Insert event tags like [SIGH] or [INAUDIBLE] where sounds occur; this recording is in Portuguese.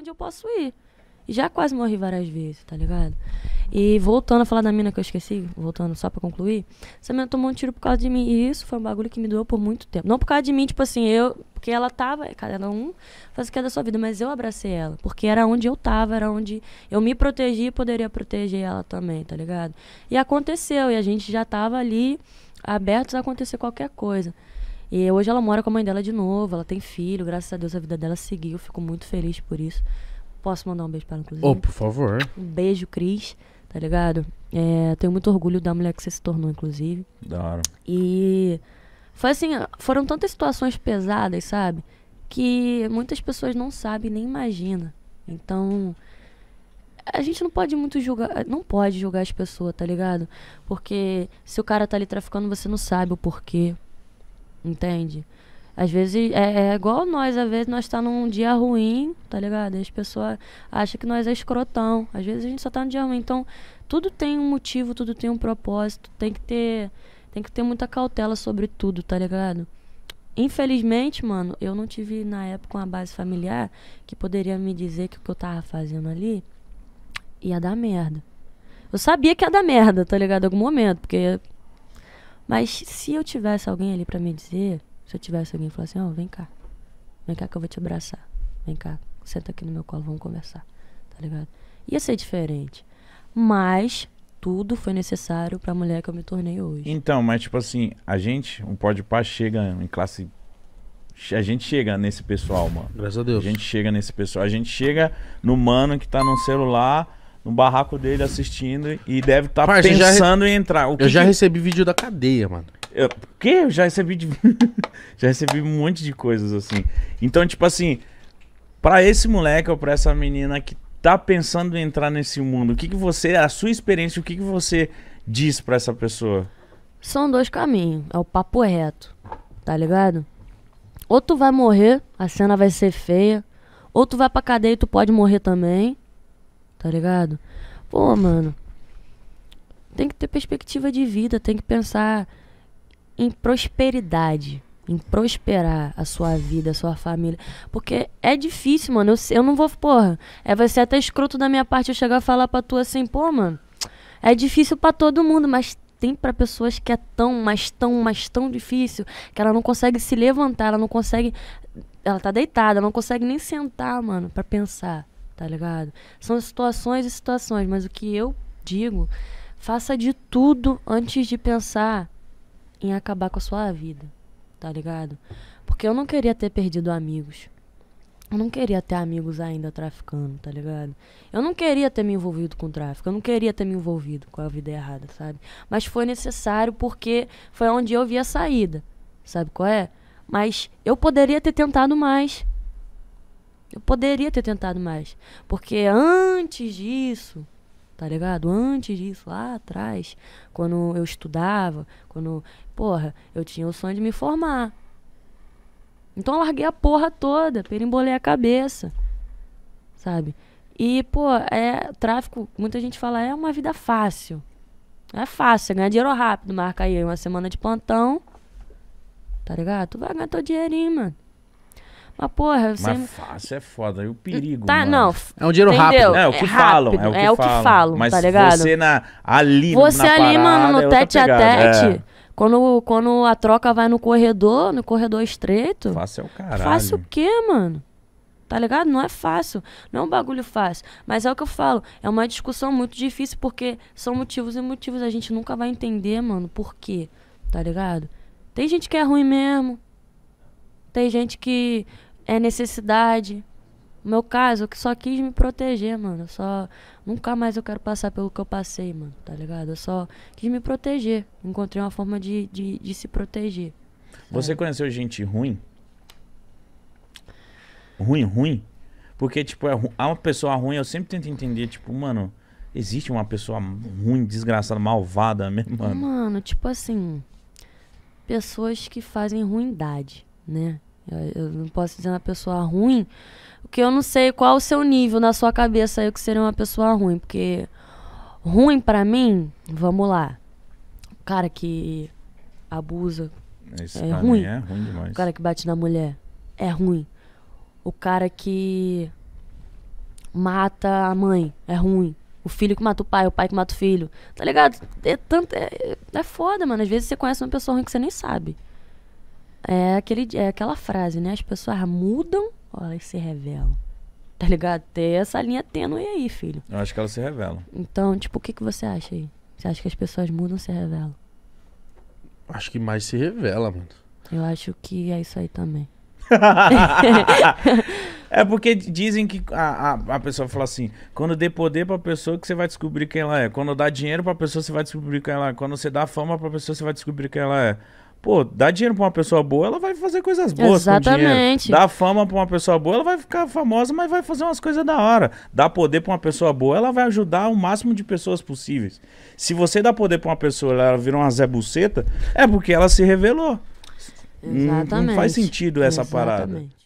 onde eu posso ir. Já quase morri várias vezes, tá ligado? E voltando a falar da mina que eu esqueci, voltando só pra concluir, essa mina tomou um tiro por causa de mim. E isso foi um bagulho que me doeu por muito tempo. Não por causa de mim, tipo assim, eu. Porque ela tava, cada um faz o que é da sua vida, mas eu abracei ela. Porque era onde eu tava, era onde eu me protegi e poderia proteger ela também, tá ligado? E aconteceu, e a gente já tava ali abertos a acontecer qualquer coisa. E hoje ela mora com a mãe dela de novo, ela tem filho, graças a Deus a vida dela seguiu, fico muito feliz por isso. Posso mandar um beijo para ela, inclusive? Oh, por favor. Um beijo, Cris, tá ligado? É, tenho muito orgulho da mulher que você se tornou, inclusive. Da hora. E foi assim, foram tantas situações pesadas, sabe? Que muitas pessoas não sabem, nem imaginam. Então, a gente não pode muito julgar, não pode julgar as pessoas, tá ligado? Porque se o cara tá ali traficando, você não sabe o porquê, Entende? Às vezes é, é igual nós, às vezes nós tá num dia ruim, tá ligado? E as pessoas acham que nós é escrotão. Às vezes a gente só tá num dia ruim. Então, tudo tem um motivo, tudo tem um propósito, tem que ter. Tem que ter muita cautela sobre tudo, tá ligado? Infelizmente, mano, eu não tive na época uma base familiar que poderia me dizer que o que eu tava fazendo ali ia dar merda. Eu sabia que ia dar merda, tá ligado? Em algum momento, porque mas se eu tivesse alguém ali para me dizer, se eu tivesse alguém falar assim, ó, oh, vem cá. Vem cá que eu vou te abraçar. Vem cá, senta aqui no meu colo, vamos conversar. Tá ligado? Ia ser diferente. Mas tudo foi necessário para a mulher que eu me tornei hoje. Então, mas tipo assim, a gente, um pó de pá chega em classe a gente chega nesse pessoal, mano. Graças a Deus. A gente chega nesse pessoal. A gente chega no mano que tá no celular no barraco dele assistindo e deve estar tá pensando em entrar. O que eu já que- recebi vídeo da cadeia, mano. Eu, que eu já recebi de- [LAUGHS] já recebi um monte de coisas assim. Então, tipo assim, pra esse moleque ou pra essa menina que tá pensando em entrar nesse mundo, o que que você, a sua experiência, o que que você diz pra essa pessoa? São dois caminhos. É o papo reto, tá ligado? Ou tu vai morrer, a cena vai ser feia. Ou tu vai pra cadeia e tu pode morrer também tá ligado? Pô, mano, tem que ter perspectiva de vida, tem que pensar em prosperidade, em prosperar a sua vida, a sua família. Porque é difícil, mano. Eu, eu não vou, porra. É, vai ser até escroto da minha parte eu chegar a falar pra tu assim, pô, mano, é difícil para todo mundo, mas tem para pessoas que é tão, mas tão, mas tão difícil que ela não consegue se levantar, ela não consegue. Ela tá deitada, ela não consegue nem sentar, mano, para pensar tá ligado? São situações e situações, mas o que eu digo, faça de tudo antes de pensar em acabar com a sua vida, tá ligado? Porque eu não queria ter perdido amigos. Eu não queria ter amigos ainda traficando, tá ligado? Eu não queria ter me envolvido com tráfico, eu não queria ter me envolvido com a vida errada, sabe? Mas foi necessário porque foi onde eu vi a saída, sabe qual é? Mas eu poderia ter tentado mais, eu poderia ter tentado mais. Porque antes disso, tá ligado? Antes disso, lá atrás, quando eu estudava, quando. Porra, eu tinha o sonho de me formar. Então eu larguei a porra toda, perimbolei a cabeça. Sabe? E, pô, é tráfico, muita gente fala, é uma vida fácil. É fácil, você é ganhar dinheiro rápido, marca aí uma semana de plantão. Tá ligado? Tu vai ganhar teu dinheirinho, mano. Mas, porra, você. Mas fácil é foda, e o perigo. Tá, mano. não. É um dinheiro entendeu? rápido. É o que é falam, rápido, é o que, é falam. falam. Mas tá ligado? Você na, ali, Você na ali, parada, mano, no é tete a é. tete. É. Quando, quando a troca vai no corredor, no corredor estreito. Fácil é o caralho. Fácil o quê, mano? Tá ligado? Não é fácil. Não é um bagulho fácil. Mas é o que eu falo. É uma discussão muito difícil porque são motivos e motivos. A gente nunca vai entender, mano, por quê. Tá ligado? Tem gente que é ruim mesmo. Tem gente que é necessidade. No meu caso, eu só quis me proteger, mano. Eu só. Nunca mais eu quero passar pelo que eu passei, mano, tá ligado? Eu só quis me proteger. Encontrei uma forma de, de, de se proteger. Você é. conheceu gente ruim? Ruim, ruim? Porque, tipo, é, há uma pessoa ruim, eu sempre tento entender, tipo, mano, existe uma pessoa ruim, desgraçada, malvada mesmo, mano? Mano, tipo assim. Pessoas que fazem ruindade, né? Eu, não posso dizer uma pessoa ruim, porque eu não sei qual o seu nível na sua cabeça aí o que seria uma pessoa ruim, porque ruim para mim, vamos lá. O cara que abusa Esse é ruim. É ruim demais. O cara que bate na mulher é ruim. O cara que mata a mãe é ruim. O filho que mata o pai, o pai que mata o filho. Tá ligado? É tanto. É, é foda, mano. Às vezes você conhece uma pessoa ruim que você nem sabe. É, aquele, é aquela frase, né? As pessoas mudam, ó, elas se revelam. Tá ligado? Tem essa linha tênue aí, filho. Eu acho que elas se revelam. Então, tipo, o que, que você acha aí? Você acha que as pessoas mudam ou se revelam? Acho que mais se revela, mano. Eu acho que é isso aí também. [LAUGHS] é porque dizem que a, a, a, pessoa fala assim: quando dê poder pra pessoa, que você vai descobrir quem ela é. Quando dá dinheiro pra pessoa, você vai descobrir quem ela é. Quando você dá fama pra pessoa, você vai descobrir quem ela é. Pô, dá dinheiro pra uma pessoa boa, ela vai fazer coisas boas Exatamente. com dinheiro. Dá fama pra uma pessoa boa, ela vai ficar famosa, mas vai fazer umas coisas da hora. Dá poder pra uma pessoa boa, ela vai ajudar o máximo de pessoas possíveis. Se você dá poder pra uma pessoa ela virou uma Zé Buceta, é porque ela se revelou. Exatamente. Não, não faz sentido essa Exatamente. parada.